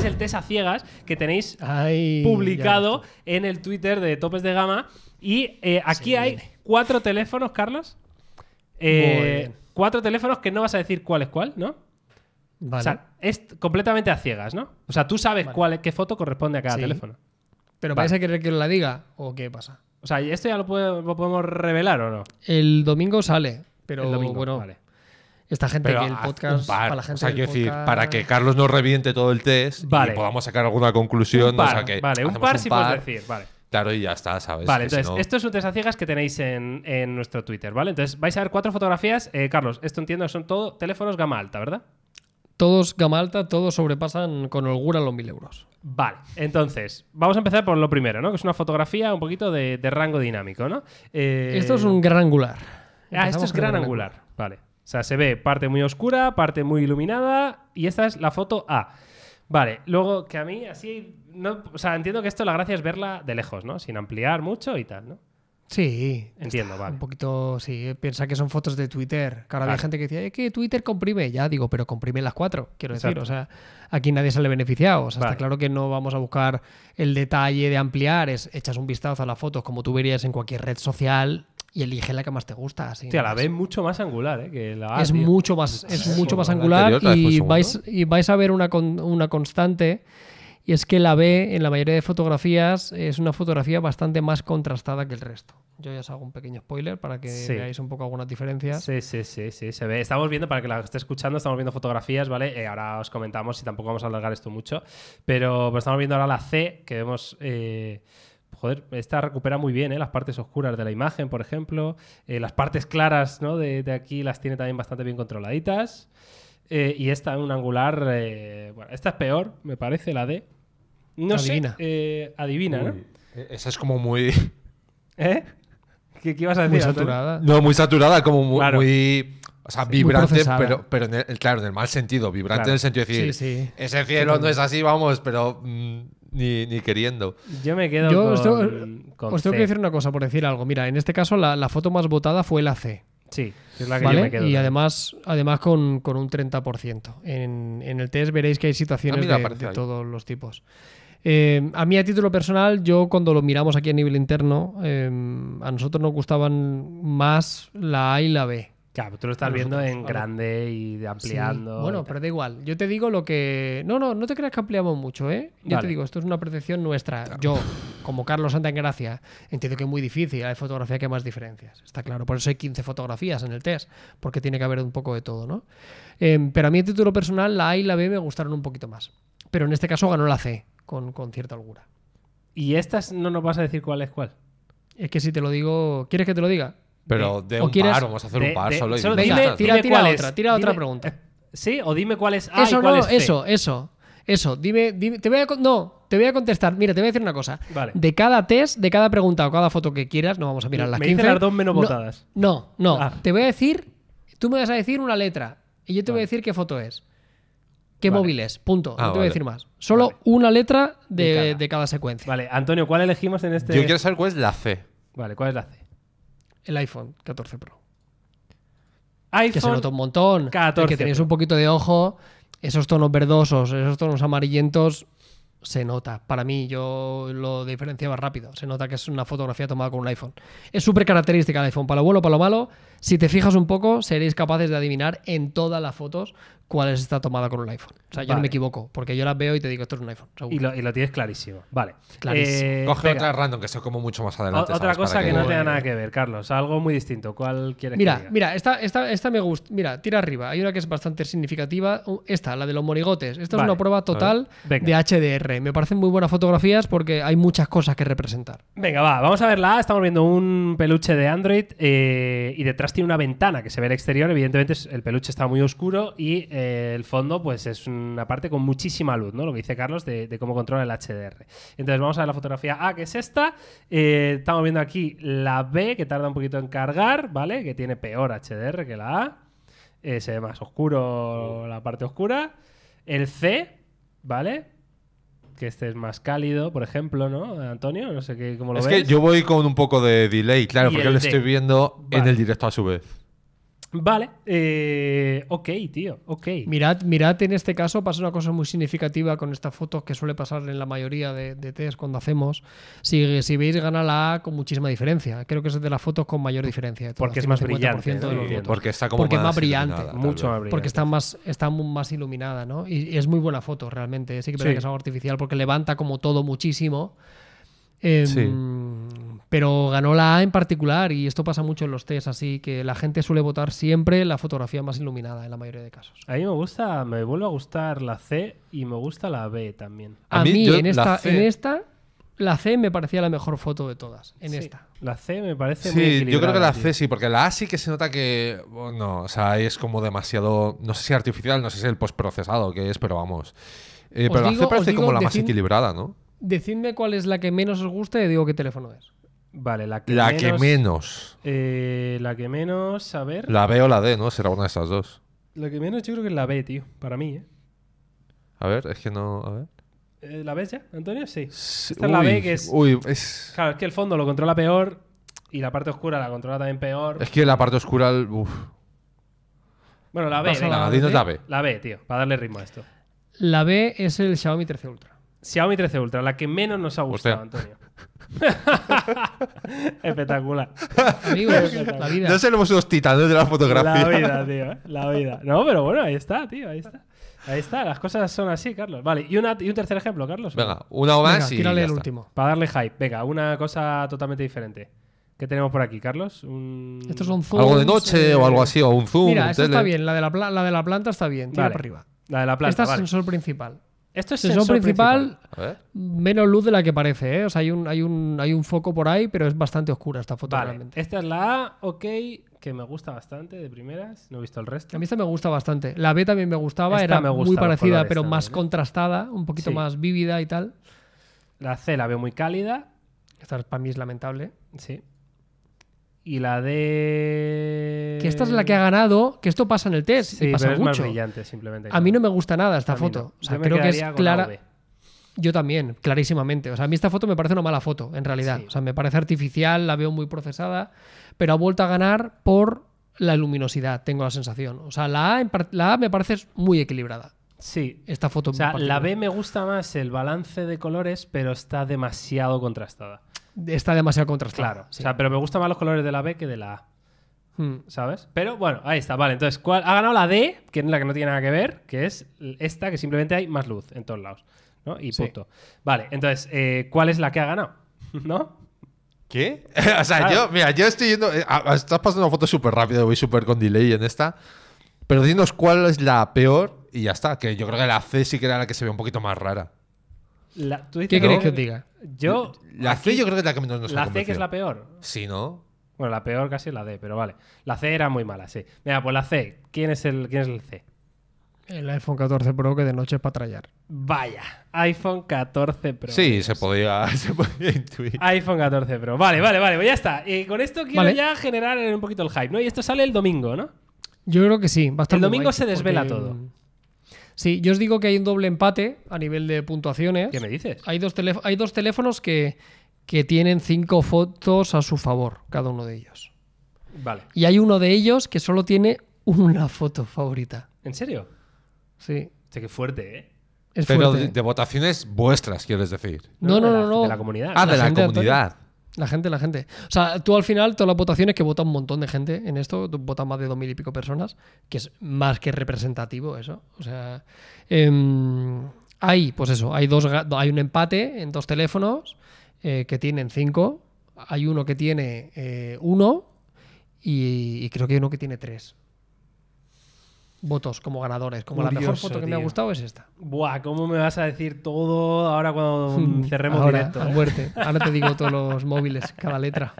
es el test a ciegas que tenéis publicado en el Twitter de Topes de Gama. Y eh, aquí hay cuatro teléfonos, Carlos. Eh, cuatro teléfonos que no vas a decir cuál es cuál, ¿no? Vale. O sea, es completamente a ciegas, ¿no? O sea, tú sabes cuál, qué foto corresponde a cada teléfono. ¿Pero parece que la diga o qué pasa? O sea, ¿esto ya lo, podemos revelar o no? El domingo sale, pero bueno, vale. Esta gente que el podcast. para la gente. decir, para que Carlos no reviente todo el test y podamos sacar alguna conclusión. vale, un par si puedes decir, vale. Claro, y ya está, ¿sabes? Vale, entonces, esto es un test a ciegas que tenéis en, nuestro Twitter, ¿vale? Entonces, vais a ver cuatro fotografías. Eh, Carlos, esto entiendo, son todo teléfonos gama alta, ¿verdad? Todos gama alta, todos sobrepasan con holgura los mil euros. Vale, entonces, vamos a empezar por lo primero, ¿no? Que es una fotografía un poquito de, rango dinámico, ¿no? Eh, esto es un gran angular. Ah, esto es gran, angular. Vale. O sea, se ve parte muy oscura, parte muy iluminada y esta es la foto A. Vale, luego que a mí así, no, o sea, entiendo que esto la gracia es verla de lejos, ¿no? Sin ampliar mucho y tal, ¿no? Sí, entiendo, vale. Un poquito, sí, piensa que son fotos de Twitter. Que ahora había gente que decía, es eh, que Twitter comprime. Ya digo, pero comprime las cuatro, quiero decir. O sea, aquí nadie sale beneficiado. O sea, está claro que no vamos a buscar el detalle de ampliar. Es, echas un vistazo a las fotos como tú verías en cualquier red social y elige la que más te gusta. Así sea, la ves mucho más angular, Que es mucho más, es mucho más angular ¿eh? y, vais, y vais a ver una, una constante. Y es que la B, en la mayoría de fotografías, es una fotografía bastante más contrastada que el resto. Yo ya os hago un pequeño spoiler para que veáis un poco algunas diferencias. Sí, sí, sí, sí, se ve. Estamos viendo, para que la esté escuchando, estamos viendo fotografías, ¿vale? Eh, ahora os comentamos y tampoco vamos a alargar esto mucho. Pero, estamos viendo ahora la C, que vemos. Eh, joder, esta recupera muy bien ¿eh? las partes oscuras de la imagen, por ejemplo. Eh, las partes claras ¿no? de, aquí las tiene también bastante bien controladitas. Eh, y esta en un angular. Eh, bueno, esta es peor, me parece, la D. No adivina. sé. adivina, ¿no? E-, esa es como muy. ¿Eh? ¿Qué, ibas a decir? Muy saturada. No, muy saturada, como muy. O sea, vibrante, pero, pero claro, en el mal sentido. Vibrante en el sentido de decir, sí, sí. ese cielo no es así, vamos, pero mm, ni, queriendo. Yo me quedo con, os tengo, que decir una cosa por decir algo. Mira, en este caso la, foto más votada fue la C. Sí, es la que me quedo. Y además, además con, con un 30%. En, en, el test veréis que hay situaciones ah, de, todos los tipos. Eh, a mí a título personal, yo cuando lo miramos aquí a nivel interno, eh, a nosotros nos gustaban más la A y la B. Claro, tú lo estás viendo en grande y ampliando. Bueno, pero da igual. Yo te digo lo que. No, no, no te creas que ampliamos mucho, ¿eh? Yo te digo, esto es una percepción nuestra. Yo, como Carlos Santa en Gracia, entiendo que es muy difícil. Hay fotografía que hay más diferencias. Está claro. Por eso hay 15 fotografías en el test, porque tiene que haber un poco de todo, ¿no? Em, pero a mí, a título personal, la A y la B me gustaron un poquito más. Pero en este caso ganó la C, con, con cierta holgura. ¿Y estas no nos vas a decir cuál es cuál? Es que si te lo digo. ¿Quieres que te lo diga? Pero eh, de un par, vamos a hacer un par solo. dime, tira, otra, pregunta. ¿Sí? O dime cuál es A eso, y cuál no, es Eso, eso, eso. Dime, te voy a... No, te voy a contestar. Mira, te voy a decir una cosa. De cada test, de cada pregunta o cada foto que quieras, no vamos a mirar las me 15. las dos menos votadas. No, no. Ah. Te voy a decir... Tú me vas a decir una letra y yo te voy a decir qué foto es. ¿Qué móvil es? Punto. no ah, te voy a decir más. Solo una letra de, de cada secuencia. Vale, Antonio, ¿cuál elegimos en este...? Yo quiero saber cuál es la C. Vale, ¿cuál es la C? el iPhone 14 Pro. IPhone que se nota un montón. que tenéis un poquito de ojo, esos tonos verdosos, esos tonos amarillentos, se nota. Para mí, yo lo diferenciaba rápido. Se nota que es una fotografía tomada con un iPhone. Es súper característica el iPhone, para lo bueno para lo malo. Si te fijas un poco, seréis capaces de adivinar en todas las fotos cuál es esta tomada con un iPhone. O sea, yo no me equivoco, porque yo las veo y te digo, esto es un iPhone. Y, lo, tienes clarísimo. Vale. Eh, Coge otra random, que se como mucho más adelante. otra cosa que, no tenga nada que ver, Carlos. Algo muy distinto. ¿Cuál quieres mira, que Mira, esta, esta, esta me gusta. Mira, tira arriba. Hay una que es bastante significativa. Uh, esta, la de los monigotes. Esta es una prueba total de HDR. Me parecen muy buenas fotografías porque hay muchas cosas que representar. Venga, va. Vamos a verla Estamos viendo un peluche de Android eh, y detrás tiene una ventana que se ve el exterior. Evidentemente el peluche está muy oscuro y eh, el fondo pues es una parte con muchísima luz, ¿no? Lo que dice Carlos de, cómo controla el HDR. Entonces vamos a ver la fotografía A, ah, que es esta. Eh, estamos viendo aquí la B, que tarda un poquito en cargar, ¿vale? Que tiene peor HDR que la A. Eh, se ve más oscuro la parte oscura. El C, ¿vale? que este es más cálido, por ejemplo, ¿no? Antonio, no sé qué, cómo lo ves. Es que yo voy con un poco de delay, claro, porque lo estoy viendo en el directo a su vez. Vale, eh, ok, tío, ok. Mirad, mirad, en este caso pasa una cosa muy significativa con estas fotos que suele pasar en la mayoría de, de test cuando hacemos. Si, si, veis, gana la A con muchísima diferencia. Creo que es de las fotos con mayor diferencia. Porque es más brillante. Porque está como más, brillante. Mucho Porque está más, está más iluminada, ¿no? Y es muy buena foto realmente. Sí que, parece es algo artificial porque levanta como todo muchísimo. Em, pero ganó la A en particular, y esto pasa mucho en los test, así que la gente suele votar siempre la fotografía más iluminada en la mayoría de casos. A mí me gusta, me vuelve a gustar la C y me gusta la B también. A, mí, en, esta, en esta, la C me parecía la mejor foto de todas, en esta. La C me parece sí, muy Sí, yo creo que la C sí, porque la A sí que se nota que, no o sea, es como demasiado, no sé si artificial, no sé si el postprocesado que es, pero vamos. Eh, pero la C parece como la más equilibrada, ¿no? Decidme cuál es la que menos os gusta y digo qué teléfono es. Vale, la que la menos. Que menos. Eh, la que menos, a ver. La B o la D, ¿no? Será una de esas dos. La que menos yo creo que es la B, tío, para mí, ¿eh? A ver, es que no. A ver. Eh, ¿La ves ya, Antonio? Sí. Esta es la B que es. Uy, Claro, es que el fondo lo controla peor y la parte oscura la controla también peor. Es que la parte oscura. Uf. Bueno, la B. ¿no? la, ¿eh? la, B. la B, tío, para darle ritmo a esto. La B es el Xiaomi 13 Ultra. Xiaomi 13 Ultra, la que menos nos ha gustado, Antonio. Espectacular. Amigos, la vida. No seremos unos titanes de la fotografía. La vida, tío. Eh, la vida. No, pero bueno, ahí está, tío. Ahí está. Ahí está. Las cosas son así, Carlos. Vale, y, un tercer ejemplo, Carlos. Venga, una o más y. el último. Para darle hype. Venga, una cosa totalmente diferente. ¿Qué tenemos por aquí, Carlos? esto es un zoom Algo de noche o algo así, o un zoom. Mira, esto está bien. La de la, la de la, planta está bien. Tira arriba. La de la planta. Esta es el sensor principal. Esto es principal, menos luz de la que parece, ¿eh? O sea, hay un, hay, un, hay un foco por ahí, pero es bastante oscura esta foto realmente. Esta es la A, ok, que me gusta bastante de primeras, no he visto el resto. A mí esta me gusta bastante. La B también me gustaba, era muy parecida, pero más ¿eh? contrastada, un poquito más vívida y tal. La C la veo muy cálida. Esta para mí es lamentable. Sí y la de. Que esta es la que ha ganado, que esto pasa en el test. Sí, pasa es brillante, simplemente. A mí no me gusta nada esta foto. creo que es clara. Yo también, clarísimamente. O sea, a mí esta foto me parece una mala foto, en realidad. O sea, me parece artificial, la veo muy procesada, pero ha vuelto a ganar por la luminosidad, tengo la sensación. O sea, la A, la me parece muy equilibrada. Sí. Esta foto. O sea, la B me gusta más el balance de colores, pero está demasiado contrastada está demasiado contrastado. Claro, o sea, pero me gustan más los colores de la B que de la A. Hmm. ¿Sabes? Pero bueno, ahí está. Vale, entonces, ¿cuál? ha ganado la D, que es la que no tiene nada que ver, que es esta, que simplemente hay más luz en todos lados. ¿no? Y punto. Vale, entonces, eh, ¿cuál es la que ha ganado? ¿No? ¿Qué? o sea, yo, mira, yo estoy yendo. Eh, estás pasando una foto súper rápido, voy súper con delay en esta. Pero dinos cuál es la peor y ya está. Que yo creo que la C sí que era la que se ve un poquito más rara. ¿Qué queréis que os diga? Yo. La C, yo creo que es la que menos nos La C, que es la peor. Sí, ¿no? Bueno, la peor casi la D, pero vale. La C era muy mala, sí. Mira, pues la C. ¿Quién es el, quién es el C? El iPhone 14 Pro que de noche es para trallar. Vaya, iPhone 14 Pro. Sí, se podía, se intuir. iPhone 14 Pro. Vale, vale, vale, pues ya está. Y con esto quiero ya generar un poquito el hype, ¿no? Y esto sale el domingo, ¿no? Yo creo que sí, bastante El domingo se desvela todo. Sí, yo os digo que hay un doble empate a nivel de puntuaciones. ¿Qué me dices? Hay dos, hay dos teléfonos que, tienen cinco fotos a su favor, cada uno de ellos. Vale. Y hay uno de ellos que solo tiene una foto favorita. ¿En serio? Sí. sea, qué fuerte, ¿eh? Es fuerte, de, de votaciones vuestras, quieres decir. No, no, no, De la, comunidad. Ah, de la comunidad. La gente, la gente. O sea, tú al final, todas las votaciones que vota un montón de gente en esto, vota más de dos mil y pico personas, que es más que representativo eso. O sea, em, hay, pues eso, hay, dos, hay un empate en dos teléfonos eh, que tienen cinco, hay uno que tiene eh, uno y, y creo que hay uno que tiene tres votos como ganadores. Como la mejor foto que me ha gustado es esta. Buah, ¿cómo me vas a decir todo ahora cuando hmm, cerremos directo? A muerte. Ahora te digo todos los móviles, cada letra.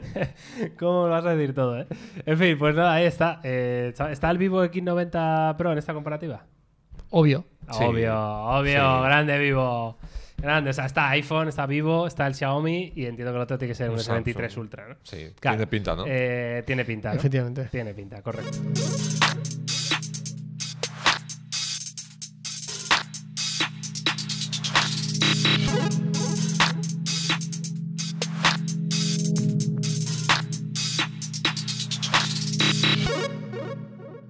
¿Cómo lo vas a decir todo, eh? En fin, pues nada, ahí está. Eh, ¿Está el Vivo X90 Pro en esta comparativa? Obvio. Obvio, obvio. Grande Vivo. Grande, o sea, está iPhone, está Vivo, está el Xiaomi y entiendo que el otro tiene que ser un, S23 Ultra, ¿no? Sí, tiene pinta, ¿no? Eh, tiene pinta. Efectivamente. Tiene pinta, correcto.